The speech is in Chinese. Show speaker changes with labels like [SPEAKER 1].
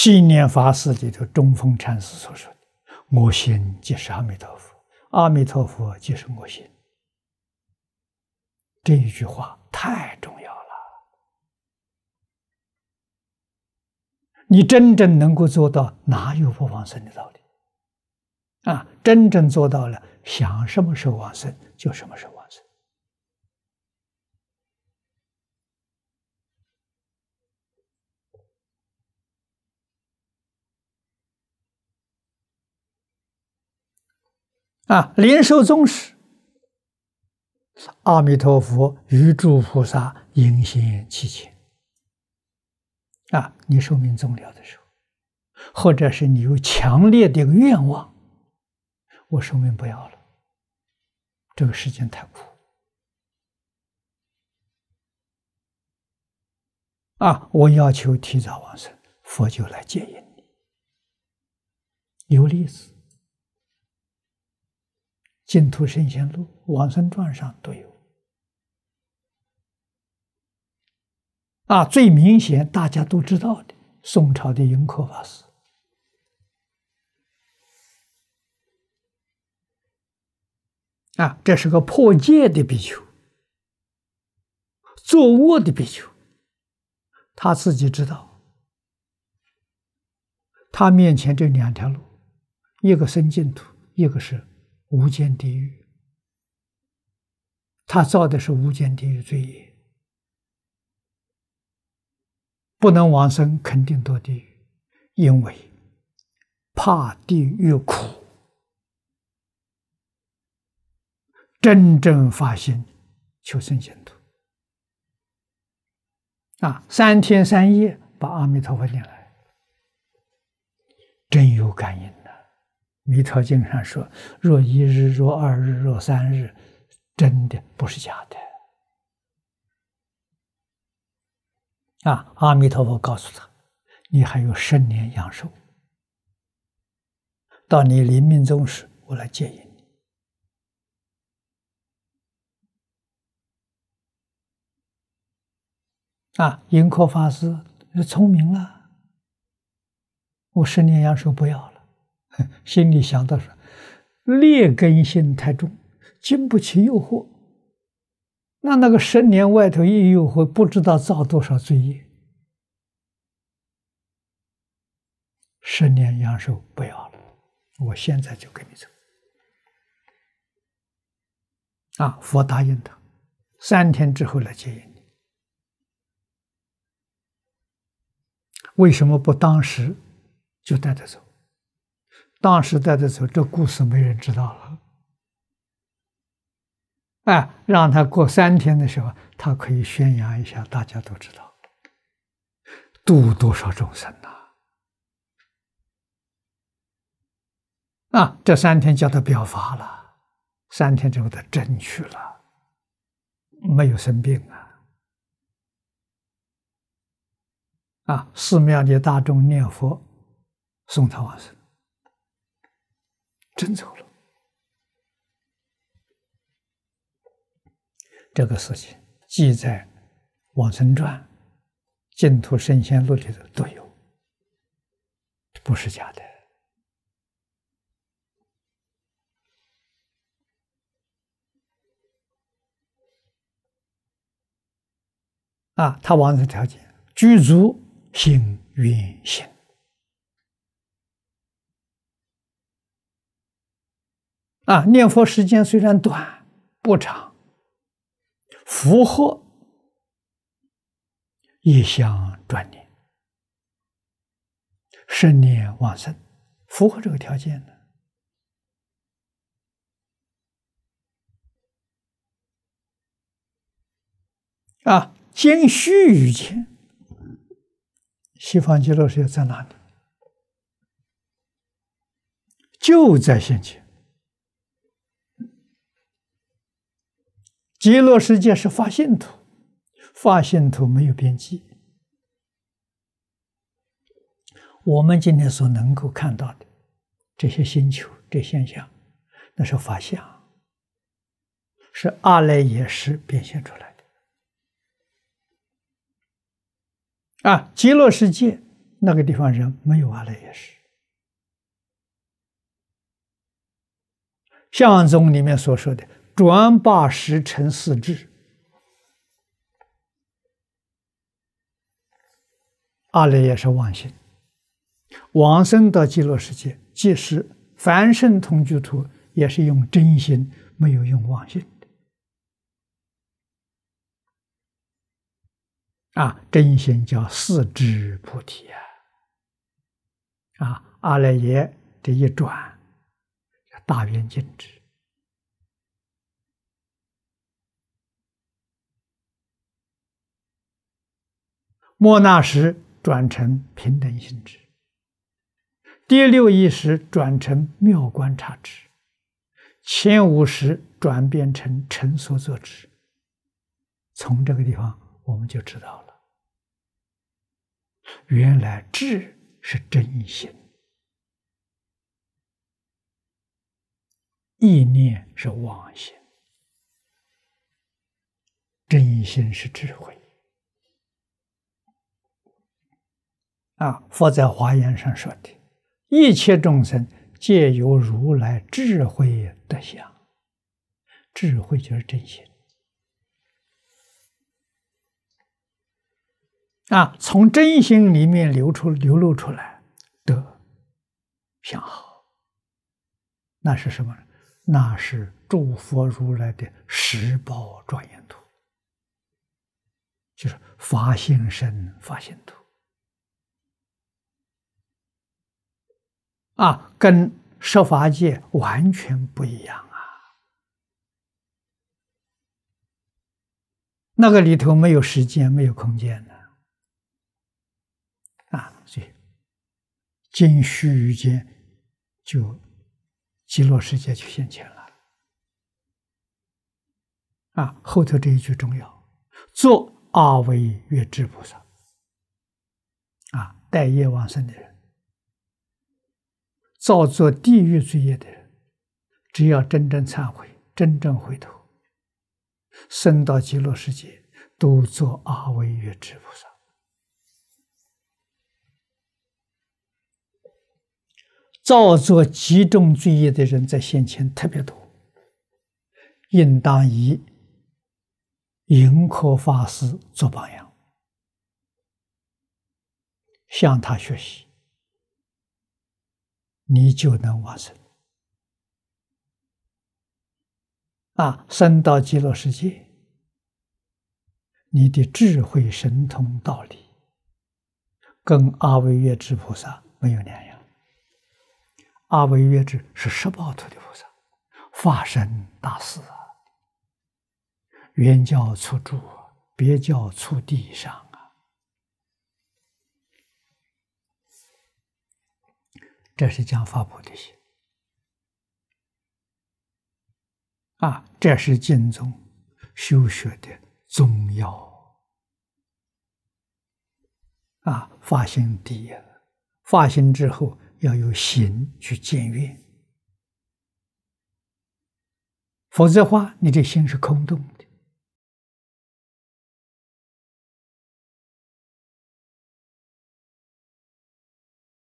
[SPEAKER 1] 信念法师里头，中峰禅师所说的“我心即是阿弥陀佛，阿弥陀佛即是我心”，这一句话太重要了。你真正能够做到，哪有不往生的道理？啊，真正做到了，想什么时候往生就什么时候。啊，灵寿终时，阿弥陀佛与诸菩萨迎显七前。啊，你寿命终了的时候，或者是你有强烈的愿望，我寿命不要了，这个时间太苦。啊，我要求提早往生，佛就来接引你。有例子。净土圣贤录》《往生传上都有。啊，最明显大家都知道的，宋朝的云科法师。啊，这是个破戒的比丘，作恶的比丘，他自己知道，他面前这两条路，一个生净土，一个是。无间地狱，他造的是无间地狱罪业，不能往生，肯定堕地狱，因为怕地狱苦。真正发心求生净土，啊，三天三夜把阿弥陀佛念来，真有感应。弥陀经上说：“若一日，若二日，若三日，真的不是假的。”啊！阿弥陀佛告诉他：“你还有十年阳寿，到你临命终时，我来接引你。”啊！盈阔法师聪明了，我十年阳寿不要了。心里想到说：“劣根性太重，经不起诱惑。那那个十年外头一诱惑，不知道造多少罪业。十年阳寿不要了，我现在就跟你走。”啊，佛答应他，三天之后来接引你。为什么不当时就带他走？当时在的时候，这故事没人知道了。哎，让他过三天的时候，他可以宣扬一下，大家都知道，度多少众生呐？啊，这三天叫他表法了，三天之后他真去了，没有生病啊。啊，寺庙里大众念佛，送他往生。真走了，这个事情记载《往生传》《净土神仙录》里头都有，不是假的。啊，他往生条件，具足行愿行。啊，念佛时间虽然短不长，符合一相转念、生念往生，符合这个条件的啊。今虚臾间，西方极乐世界在哪里？就在现前。极乐世界是发现图，发现图没有边际。我们今天所能够看到的这些星球、这现象，那是法相，是阿赖耶识变现出来的。啊，极乐世界那个地方人没有阿赖耶识，相宗里面所说的。转八十成四智，阿赖也是妄心。往生到极乐世界，即使凡圣同居土，也是用真心，没有用妄心啊，真心叫四智菩提啊！啊，阿赖耶这一转，大圆净智。莫那时转成平等性质，第六意识转成妙观察值，前五识转变成尘所作智。从这个地方，我们就知道了，原来智是真心，意念是妄心，真心是智慧。啊，佛在华严上说的，一切众生皆由如来智慧德相，智慧就是真心啊，从真心里面流出、流露出来的相好，那是什么呢？那是诸佛如来的十宝庄严图，就是法性身、法性土。啊，跟设法界完全不一样啊！那个里头没有时间，没有空间的啊，所以经虚无间就极乐世界就现前了啊。后头这一句重要，作阿维越智菩萨啊，带业往生的人。造作地狱罪业的人，只要真正忏悔、真正回头，生到极乐世界都做阿弥陀之菩萨。造作极重罪业的人，在现前特别多，应当以迎可法师做榜样，向他学习。你就能往生，啊，生到极乐世界，你的智慧神通道理，跟阿维约智菩萨没有两样。阿维约智是十八土地菩萨，化身大事啊，圆教初住，别教初地上。这是讲法菩的心。啊，这是精宗修学的重要啊，发心第一，发心之后要有行去检验，否则话你的心是空洞。的。